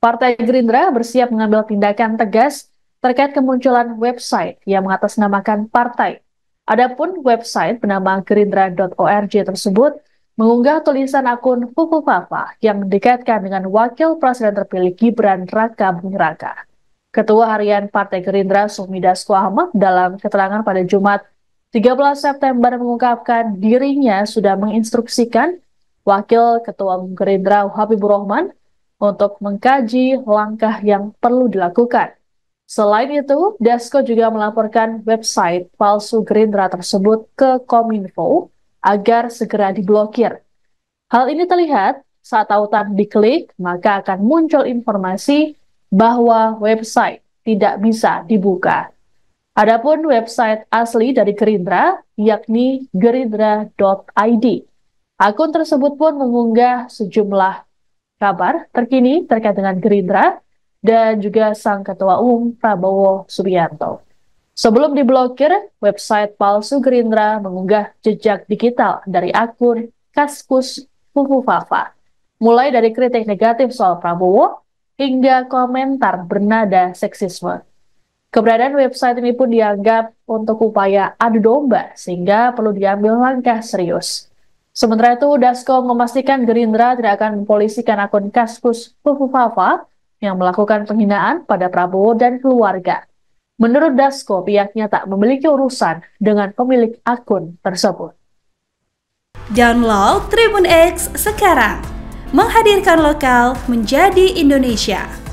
Partai Gerindra bersiap mengambil tindakan tegas terkait kemunculan website yang mengatasnamakan partai. Adapun website bernama gerindra.org tersebut mengunggah tulisan akun Fuku Papa yang dikaitkan dengan Wakil Presiden terpilih Gibran Raka Bung Raka. Ketua Harian Partai Gerindra Sumi Dasko dalam keterangan pada Jumat 13 September mengungkapkan dirinya sudah menginstruksikan Wakil Ketua Gerindra Habibur Rahman untuk mengkaji langkah yang perlu dilakukan. Selain itu, Dasko juga melaporkan website palsu Gerindra tersebut ke Kominfo agar segera diblokir. Hal ini terlihat saat tautan diklik, maka akan muncul informasi bahwa website tidak bisa dibuka. Adapun website asli dari Gerindra, yakni gerindra.id. Akun tersebut pun mengunggah sejumlah kabar terkini terkait dengan Gerindra dan juga sang Ketua Umum Prabowo Subianto. Sebelum diblokir, website palsu Gerindra mengunggah jejak digital dari akun Kaskus Fufu Mulai dari kritik negatif soal Prabowo hingga komentar bernada seksisme. Keberadaan website ini pun dianggap untuk upaya adu domba sehingga perlu diambil langkah serius. Sementara itu, Dasko memastikan Gerindra tidak akan mempolisikan akun Kaskus Fufufafa yang melakukan penghinaan pada Prabowo dan keluarga. Menurut Dasko, pihaknya tak memiliki urusan dengan pemilik akun tersebut. Download Tribun X sekarang, menghadirkan lokal menjadi Indonesia.